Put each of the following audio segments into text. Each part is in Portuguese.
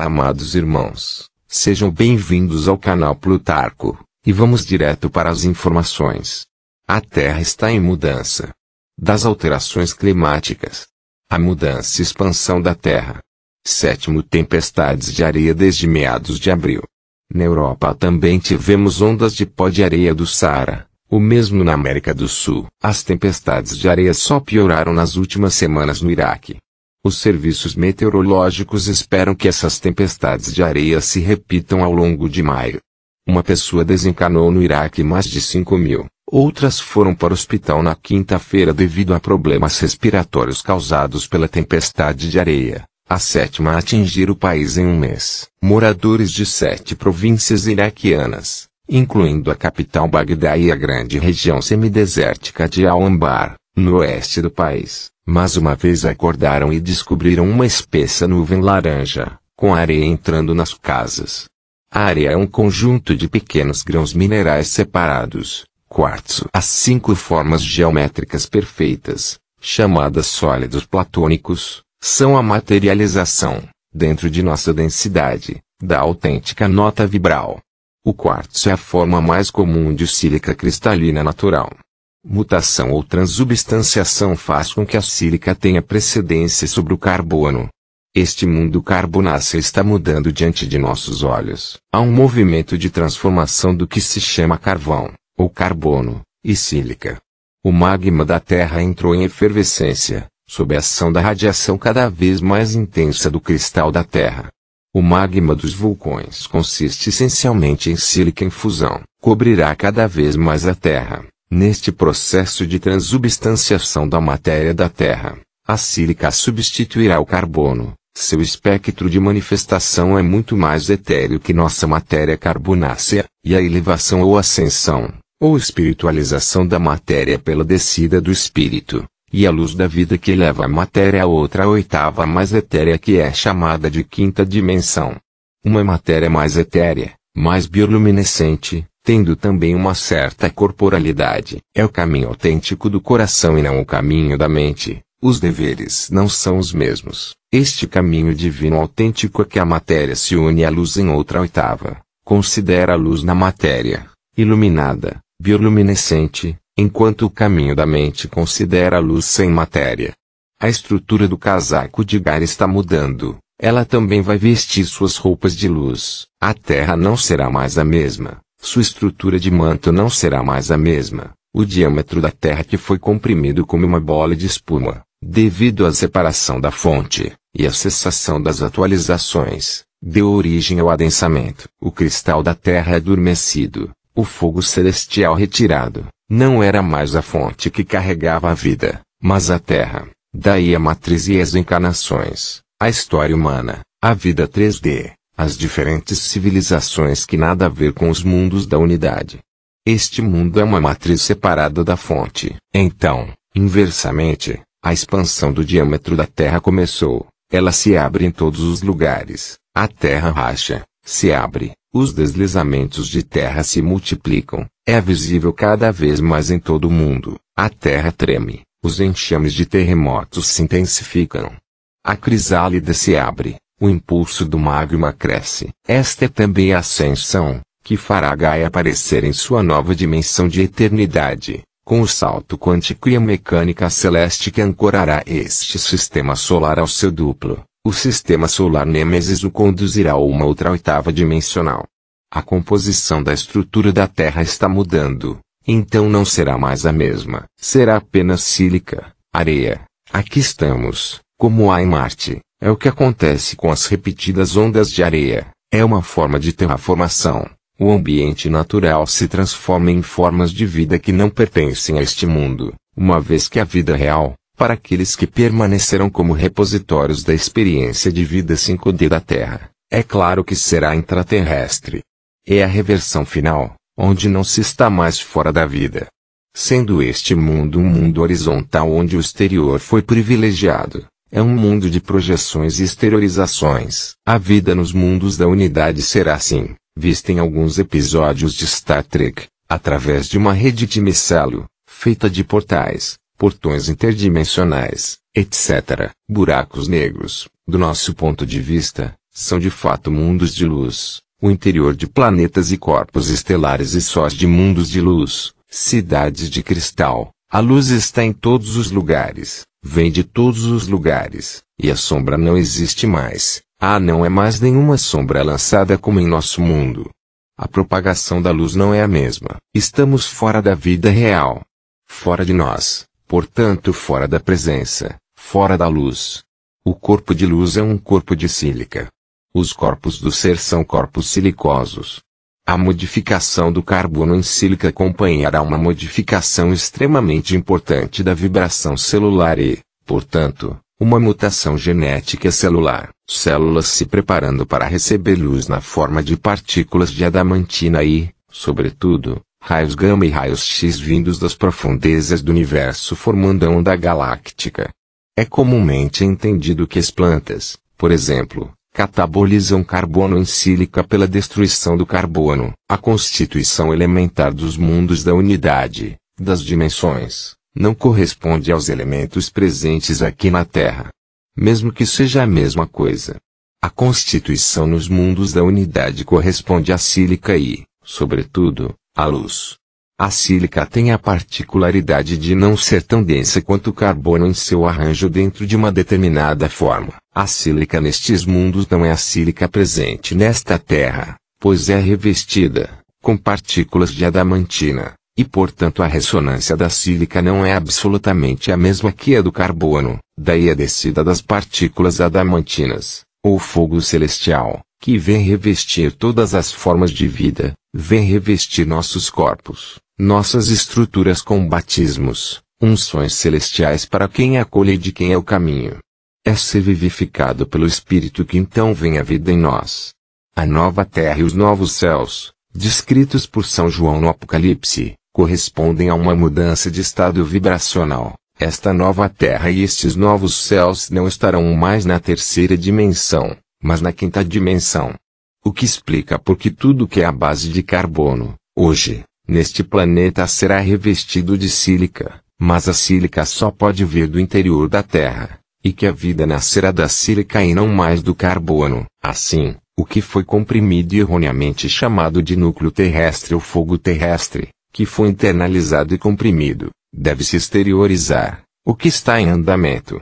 Olá, amados irmãos, sejam bem-vindos ao canal Plutarco, e vamos direto para as informações. A Terra está em mudança. Das alterações climáticas. A mudança e expansão da Terra. Sétimo tempestades de areia desde meados de abril. Na Europa também tivemos ondas de pó de areia do Saara, o mesmo na América do Sul. As tempestades de areia só pioraram nas últimas semanas no Iraque. Os serviços meteorológicos esperam que essas tempestades de areia se repitam ao longo de maio. Uma pessoa desencanou no Iraque mais de 5 mil, outras foram para o hospital na quinta-feira devido a problemas respiratórios causados pela tempestade de areia, a sétima a atingir o país em um mês. Moradores de sete províncias iraquianas, incluindo a capital Bagdá e a grande região semidesértica de Al-Anbar, no oeste do país, mas uma vez acordaram e descobriram uma espessa nuvem laranja, com areia entrando nas casas. A areia é um conjunto de pequenos grãos minerais separados, quartzo, as cinco formas geométricas perfeitas, chamadas sólidos platônicos, são a materialização, dentro de nossa densidade, da autêntica nota vibral. O quartzo é a forma mais comum de sílica cristalina natural. Mutação ou transubstanciação faz com que a sílica tenha precedência sobre o carbono. Este mundo carbonáceo está mudando diante de nossos olhos. Há um movimento de transformação do que se chama carvão, ou carbono, e sílica. O magma da Terra entrou em efervescência, sob a ação da radiação cada vez mais intensa do cristal da Terra. O magma dos vulcões consiste essencialmente em sílica em fusão, cobrirá cada vez mais a Terra, Neste processo de transubstanciação da matéria da Terra, a sílica substituirá o carbono. Seu espectro de manifestação é muito mais etéreo que nossa matéria carbonácea, e a elevação ou ascensão, ou espiritualização da matéria pela descida do espírito, e a luz da vida que eleva a matéria a outra oitava mais etérea que é chamada de quinta dimensão. Uma matéria mais etérea, mais bioluminescente, tendo também uma certa corporalidade. É o caminho autêntico do coração e não o caminho da mente. Os deveres não são os mesmos. Este caminho divino autêntico é que a matéria se une à luz em outra oitava. Considera a luz na matéria, iluminada, bioluminescente, enquanto o caminho da mente considera a luz sem matéria. A estrutura do casaco de Gar está mudando. Ela também vai vestir suas roupas de luz. A terra não será mais a mesma. Sua estrutura de manto não será mais a mesma. O diâmetro da Terra que foi comprimido como uma bola de espuma, devido à separação da fonte e à cessação das atualizações, deu origem ao adensamento. O cristal da Terra adormecido, o fogo celestial retirado, não era mais a fonte que carregava a vida, mas a Terra. Daí a matriz e as encarnações, a história humana, a vida 3D as diferentes civilizações que nada a ver com os mundos da unidade. Este mundo é uma matriz separada da fonte. Então, inversamente, a expansão do diâmetro da Terra começou. Ela se abre em todos os lugares. A Terra racha, se abre, os deslizamentos de terra se multiplicam, é visível cada vez mais em todo o mundo. A terra treme, os enxames de terremotos se intensificam. A crisálida se abre, o impulso do magma cresce. Esta é também a ascensão, que fará Gaia aparecer em sua nova dimensão de eternidade. Com o salto quântico e a mecânica celeste que ancorará este sistema solar ao seu duplo, o sistema solar Nêmesis o conduzirá a uma outra oitava dimensional. A composição da estrutura da Terra está mudando, então não será mais a mesma. Será apenas sílica, areia. Aqui estamos, como há em Marte. É o que acontece com as repetidas ondas de areia. É uma forma de terraformação. O ambiente natural se transforma em formas de vida que não pertencem a este mundo, uma vez que a vida real, para aqueles que permanecerão como repositórios da experiência de vida 5D da Terra, é claro que será intraterrestre. É a reversão final, onde não se está mais fora da vida. Sendo este mundo um mundo horizontal onde o exterior foi privilegiado, é um mundo de projeções e exteriorizações. A vida nos mundos da unidade será assim, vista em alguns episódios de Star Trek, através de uma rede de micélio, feita de portais, portões interdimensionais, etc. Buracos negros, do nosso ponto de vista, são de fato mundos de luz, o interior de planetas e corpos estelares e sós de mundos de luz, cidades de cristal, a luz está em todos os lugares, vem de todos os lugares, e a sombra não existe mais. Ah, não é mais nenhuma sombra lançada como em nosso mundo. A propagação da luz não é a mesma. Estamos fora da vida real. Fora de nós, portanto, fora da presença, fora da luz. O corpo de luz é um corpo de sílica. Os corpos do ser são corpos silicosos. A modificação do carbono em sílica acompanhará uma modificação extremamente importante da vibração celular e, portanto, uma mutação genética celular. Células se preparando para receber luz na forma de partículas de adamantina e, sobretudo, raios gama e raios X vindos das profundezas do universo formando a onda galáctica. É comumente entendido que as plantas, por exemplo, catabolizam carbono em sílica pela destruição do carbono, a constituição elementar dos mundos da unidade, das dimensões, não corresponde aos elementos presentes aqui na Terra. Mesmo que seja a mesma coisa. A constituição nos mundos da unidade corresponde à sílica e, sobretudo, à luz, a sílica tem a particularidade de não ser tão densa quanto o carbono em seu arranjo dentro de uma determinada forma. A sílica nestes mundos não é a sílica presente nesta Terra, pois é revestida com partículas de adamantina, e portanto a ressonância da sílica não é absolutamente a mesma que a do carbono, daí a descida das partículas adamantinas, ou fogo celestial, que vem revestir todas as formas de vida, vem revestir nossos corpos, nossas estruturas com batismos, unções celestiais para quem acolhe e de quem é o caminho. É ser vivificado pelo Espírito que então vem a vida em nós. A nova terra e os novos céus, descritos por São João no Apocalipse, correspondem a uma mudança de estado vibracional. Esta nova terra e estes novos céus não estarão mais na terceira dimensão, mas na quinta dimensão. O que explica porque tudo que é a base de carbono, hoje, neste planeta será revestido de sílica, mas a sílica só pode vir do interior da Terra, e que a vida nascerá da sílica e não mais do carbono. Assim, o que foi comprimido e erroneamente chamado de núcleo terrestre ou fogo terrestre, que foi internalizado e comprimido, deve se exteriorizar, o que está em andamento,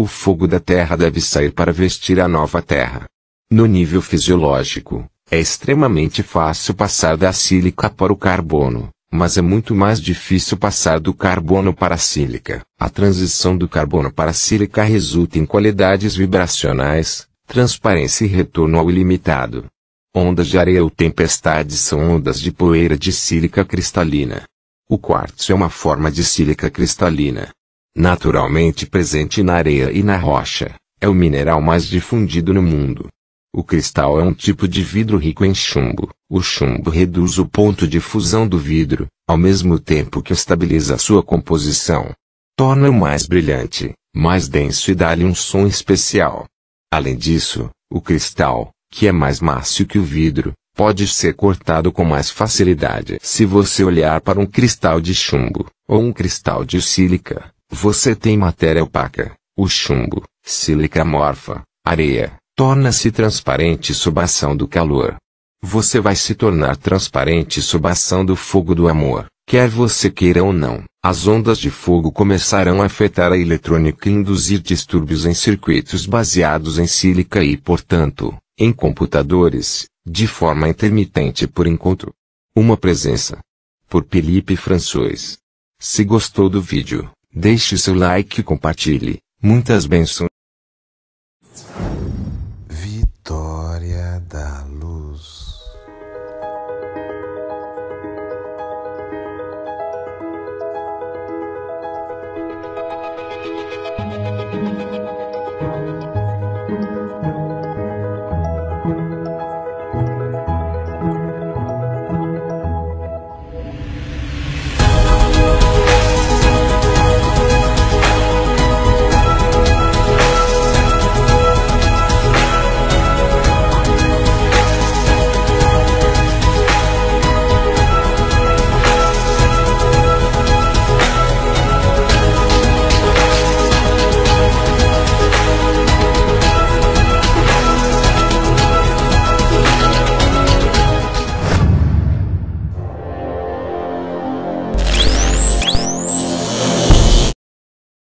o fogo da terra deve sair para vestir a nova terra. No nível fisiológico, é extremamente fácil passar da sílica para o carbono, mas é muito mais difícil passar do carbono para a sílica. A transição do carbono para a sílica resulta em qualidades vibracionais, transparência e retorno ao ilimitado. Ondas de areia ou tempestades são ondas de poeira de sílica cristalina. O quartzo é uma forma de sílica cristalina naturalmente presente na areia e na rocha, é o mineral mais difundido no mundo. O cristal é um tipo de vidro rico em chumbo. O chumbo reduz o ponto de fusão do vidro, ao mesmo tempo que estabiliza sua composição. Torna-o mais brilhante, mais denso e dá-lhe um som especial. Além disso, o cristal, que é mais macio que o vidro, pode ser cortado com mais facilidade. Se você olhar para um cristal de chumbo, ou um cristal de sílica, você tem matéria opaca, o chumbo, sílica amorfa, areia, torna-se transparente sob a ação do calor. Você vai se tornar transparente sob a ação do fogo do amor. Quer você queira ou não, as ondas de fogo começarão a afetar a eletrônica e induzir distúrbios em circuitos baseados em sílica e, portanto, em computadores, de forma intermitente por encontro. Uma presença. Por Felipe François. Se gostou do vídeo, Deixe seu like e compartilhe. Muitas bênçãos. Vitória da Luz.